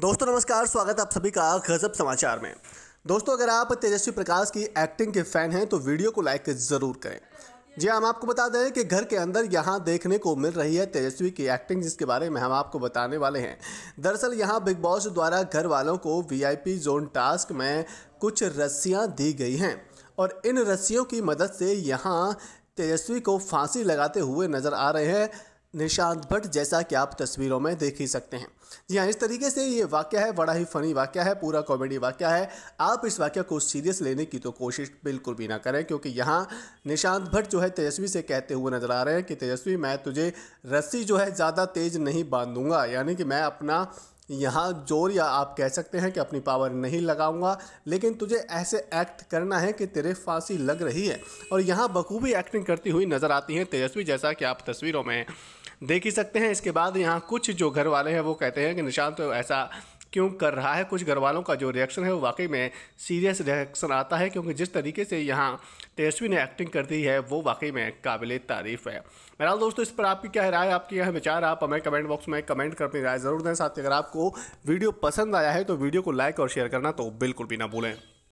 दोस्तों नमस्कार स्वागत आप सभी का गजब समाचार में दोस्तों अगर आप तेजस्वी प्रकाश की एक्टिंग के फैन हैं तो वीडियो को लाइक ज़रूर करें जी हाँ, हम आपको बता दें कि घर के अंदर यहाँ देखने को मिल रही है तेजस्वी की एक्टिंग जिसके बारे में हम आपको बताने वाले हैं दरअसल यहाँ बिग बॉस द्वारा घर वालों को वी जोन टास्क में कुछ रस्सियाँ दी गई हैं और इन रस्सियों की मदद से यहाँ तेजस्वी को फांसी लगाते हुए नज़र आ रहे हैं निशांत भट्ट जैसा कि आप तस्वीरों में देख ही सकते हैं जी हाँ इस तरीके से ये वाक्य है बड़ा ही फ़नी वाक्य है पूरा कॉमेडी वाक्य है आप इस वाक्य को सीरियस लेने की तो कोशिश बिल्कुल भी ना करें क्योंकि यहाँ निशांत भट्ट जो है तेजस्वी से कहते हुए नज़र आ रहे हैं कि तेजस्वी मैं तुझे रस्सी जो है ज़्यादा तेज़ नहीं बांधूंगा यानी कि मैं अपना यहाँ जोर या आप कह सकते हैं कि अपनी पावर नहीं लगाऊंगा लेकिन तुझे ऐसे एक्ट करना है कि तेरे फांसी लग रही है और यहाँ बखूबी एक्टिंग करती हुई नज़र आती हैं तेजस्वी जैसा कि आप तस्वीरों में देख ही सकते हैं इसके बाद यहाँ कुछ जो घर वाले हैं वो कहते हैं कि निशान तो ऐसा क्यों कर रहा है कुछ घर वालों का जो रिएक्शन है वो वाकई में सीरियस रिएक्शन आता है क्योंकि जिस तरीके से यहाँ तेजस्वी ने एक्टिंग कर दी है वो वाकई में काबिल तारीफ़ है बहरहाल दोस्तों इस पर आपकी क्या राय आपकी यह विचार आप हमें कमेंट बॉक्स में कमेंट कर अपनी राय ज़रूर दें साथ ही अगर आपको वीडियो पसंद आया है तो वीडियो को लाइक और शेयर करना तो बिल्कुल भी ना भूलें